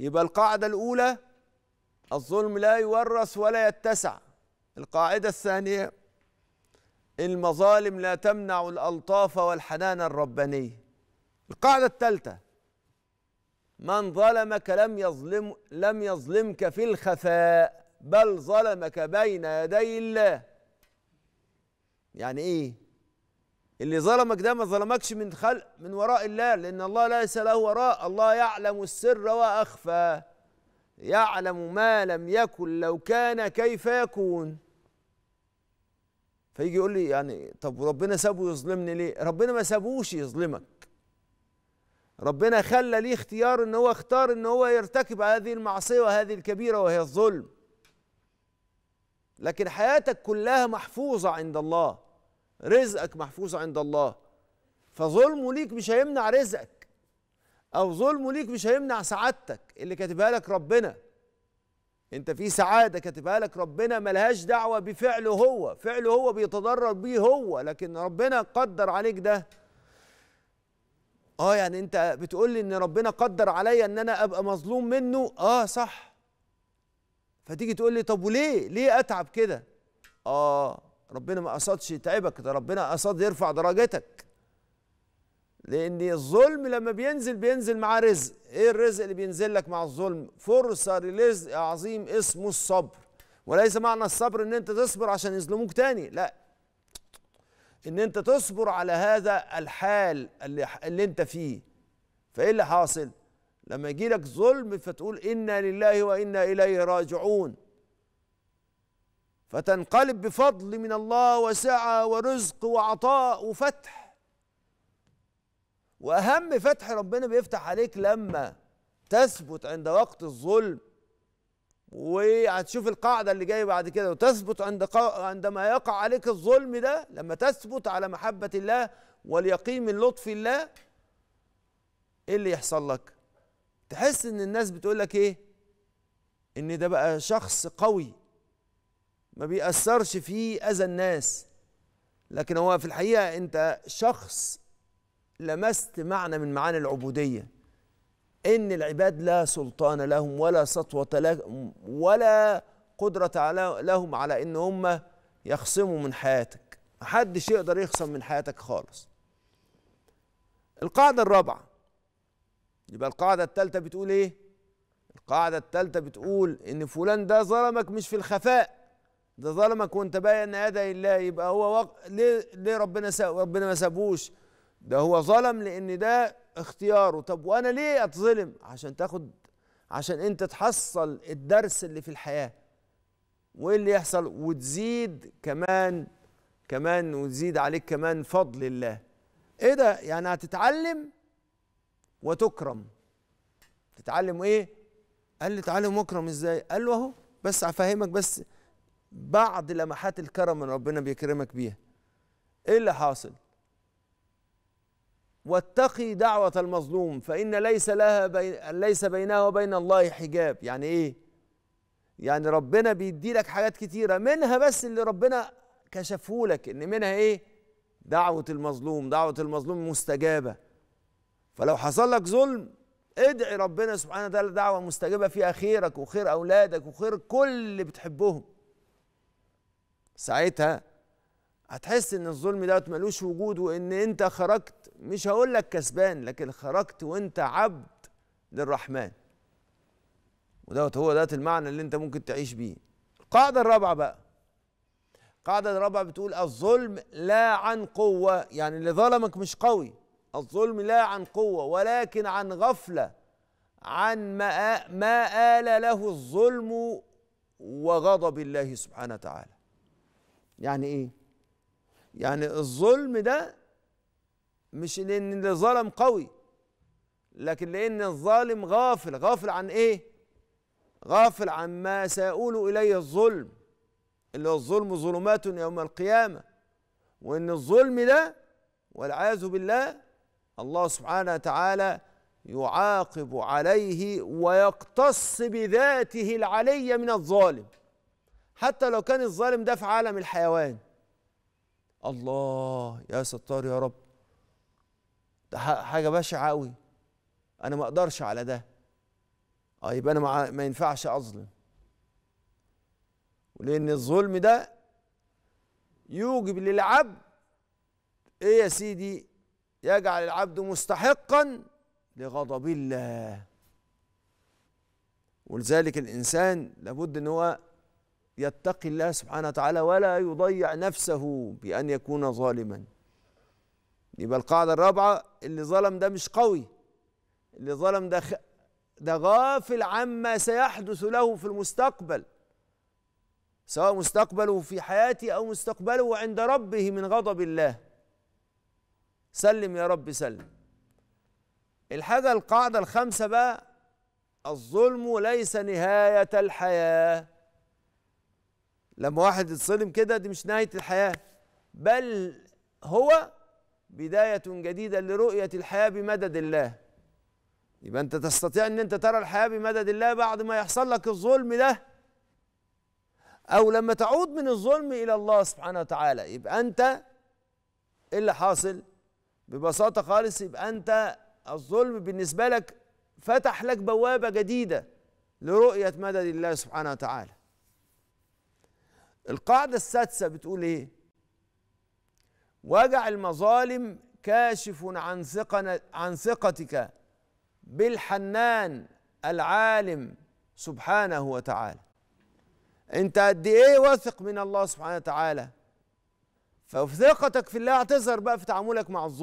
يبقى القاعدة الأولى الظلم لا يورث ولا يتسع القاعدة الثانية المظالم لا تمنع الألطاف والحنان الرباني القاعدة الثالثة من ظلمك لم يظلم لم يظلمك في الخفاء بل ظلمك بين يدي الله يعني ايه اللي ظلمك ده ما ظلمكش من خلق من وراء الله لأن الله ليس له وراء الله يعلم السر وأخفى يعلم ما لم يكن لو كان كيف يكون فيجي يقول لي يعني طب ربنا سابه يظلمني ليه ربنا ما سابوش يظلمك ربنا خلى ليه اختيار ان هو اختار ان هو يرتكب هذه المعصيه وهذه الكبيره وهي الظلم لكن حياتك كلها محفوظه عند الله رزقك محفوظ عند الله فظلمه ليك مش هيمنع رزقك او ظلمه ليك مش هيمنع سعادتك اللي كاتبها لك ربنا انت في سعاده كاتبها لك ربنا ملهاش دعوه بفعله هو فعله هو بيتضرر بيه هو لكن ربنا قدر عليك ده اه يعني انت بتقول لي ان ربنا قدر عليا ان انا ابقى مظلوم منه اه صح فتيجي تقول لي طب وليه ليه اتعب كده اه ربنا ما قصدش يتعبك ده ربنا قصد يرفع درجتك لان الظلم لما بينزل بينزل معاه رزق ايه الرزق اللي بينزل لك مع الظلم فرصه لرزق عظيم اسمه الصبر وليس معنى الصبر ان انت تصبر عشان يظلموك تاني لا ان انت تصبر على هذا الحال اللي, اللي انت فيه فايه اللي حاصل لما يجي لك ظلم فتقول انا لله وانا اليه راجعون فتنقلب بفضل من الله وسعة ورزق وعطاء وفتح وأهم فتح ربنا بيفتح عليك لما تثبت عند وقت الظلم وهتشوف القاعدة اللي جاية بعد كده وتثبت عند قا... عندما يقع عليك الظلم ده لما تثبت على محبة الله واليقين من لطف الله ايه اللي يحصل لك؟ تحس ان الناس بتقول لك ايه؟ ان ده بقى شخص قوي ما بيأثرش في أذى الناس لكن هو في الحقيقة أنت شخص لمست معنى من معاني العبودية إن العباد لا سلطان لهم ولا سطوة لهم ولا قدرة لهم على إن هم يخصموا من حياتك محدش يقدر يخصم من حياتك خالص القاعدة الرابعة يبقى القاعدة الثالثة بتقول إيه؟ القاعدة الثالثة بتقول إن فلان ده ظلمك مش في الخفاء ده ظلمك وانت باين يدي الله يبقى هو وق... ليه ليه ربنا ساب ربنا ما سابوش ده هو ظلم لان ده اختياره طب وانا ليه اتظلم عشان تاخد عشان انت تحصل الدرس اللي في الحياه وايه اللي يحصل وتزيد كمان كمان وتزيد عليك كمان فضل الله ايه ده يعني هتتعلم وتكرم تتعلم ايه قال لي تعلم واكرم ازاي قال له اهو بس افهمك بس بعض لمحات الكرم اللي ربنا بيكرمك بيها ايه اللي حاصل واتقي دعوة المظلوم فإن ليس لها بين ليس بينها وبين الله حجاب يعني إيه؟ يعني ربنا بيدي لك حاجات كتيرة منها بس اللي ربنا كشفه لك إن منها إيه؟ دعوة المظلوم دعوة المظلوم مستجابة فلو حصل لك ظلم ادعي ربنا سبحانه وتعالى دعوة مستجابة فيها خيرك وخير أولادك وخير كل اللي بتحبهم ساعتها هتحس ان الظلم دوت ملوش وجود وان انت خرجت مش هقول لك كسبان لكن خرجت وانت عبد للرحمن ودوت هو دوت المعنى اللي انت ممكن تعيش بيه القاعدة الرابعة بقى القاعدة الرابعة بتقول الظلم لا عن قوة يعني اللي ظلمك مش قوي الظلم لا عن قوة ولكن عن غفلة عن ما ما آل له الظلم وغضب الله سبحانه وتعالى يعني ايه يعني الظلم ده مش لان اللي ظلم قوي لكن لان الظالم غافل غافل عن ايه غافل عن ما سيؤول اليه الظلم اللي هو الظلم ظلمات يوم القيامه وان الظلم ده والعياذ بالله الله سبحانه وتعالى يعاقب عليه ويقتص بذاته العلي من الظالم حتى لو كان الظالم ده في عالم الحيوان الله يا ستار يا رب ده حاجه بشعه قوي انا ما اقدرش على ده اه يبقى انا ما, ما ينفعش اظلم ولان الظلم ده يوجب للعبد ايه يا سيدي يجعل العبد مستحقا لغضب الله ولذلك الانسان لابد ان هو يتقي الله سبحانه وتعالى ولا يضيع نفسه بأن يكون ظالما يبقى القاعدة الرابعة اللي ظلم ده مش قوي اللي ظلم ده خ... ده غافل عما سيحدث له في المستقبل سواء مستقبله في حياتي أو مستقبله عند ربه من غضب الله سلم يا رب سلم الحاجة القاعدة الخامسة بقى الظلم ليس نهاية الحياة لما واحد يتصدم كده دي مش نهايه الحياه بل هو بدايه جديده لرؤيه الحياه بمدد الله يبقى انت تستطيع ان انت ترى الحياه بمدد الله بعد ما يحصل لك الظلم ده او لما تعود من الظلم الى الله سبحانه وتعالى يبقى انت ايه اللي حاصل ببساطه خالص يبقى انت الظلم بالنسبه لك فتح لك بوابه جديده لرؤيه مدد الله سبحانه وتعالى القاعدة السادسة بتقول ايه وجع المظالم كاشف عن ثقنا عن ثقتك بالحنان العالم سبحانه وتعالى انت قد ايه واثق من الله سبحانه وتعالى فثقتك في الله هتظهر بقى في تعاملك مع الظلم